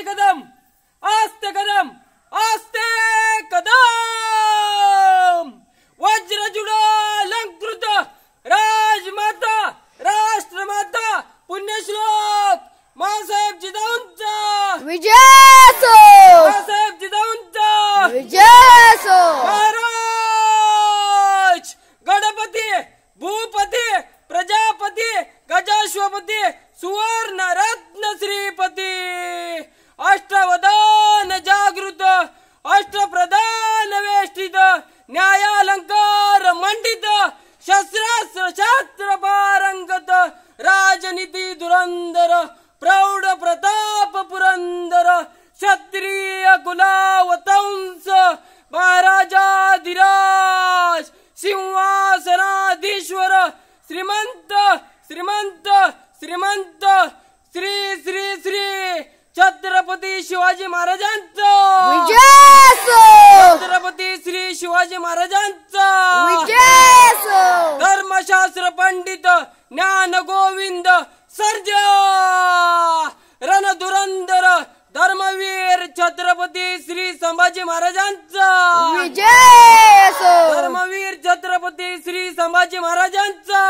आस्ते कदम आस्ते कदम आस्ते कदम लंकृत राजमाता राष्ट्रमाता पुण्यश्लोक मासाहेब जिदाऊंचा विजय साहेब जिदाऊंचा विजय महाराज गणपती भूपती प्रजापती गजाश्वपती सुवर्ण रत्न श्रीपती न्यायालंकार मंडित शस्त्रास्त्र शास्त्र पारंगत राजनीती धुरंधर प्रौढ प्रताप पुरंदर क्षत्रिय कुलावतंस महाराजाधिराज सिंहासनाधीश्वर श्रीमंत श्रीमंत श्रीमंत श्री श्री श्री छत्रपती शिवाजी महाराजांचं शिवाजी महाराजांचा धर्मशास्त्र पंडित ज्ञान गोविंद सर्ज रणधुरंदर धर्मवीर छत्रपती श्री संभाजी महाराजांचा धर्मवीर छत्रपती श्री संभाजी महाराजांचा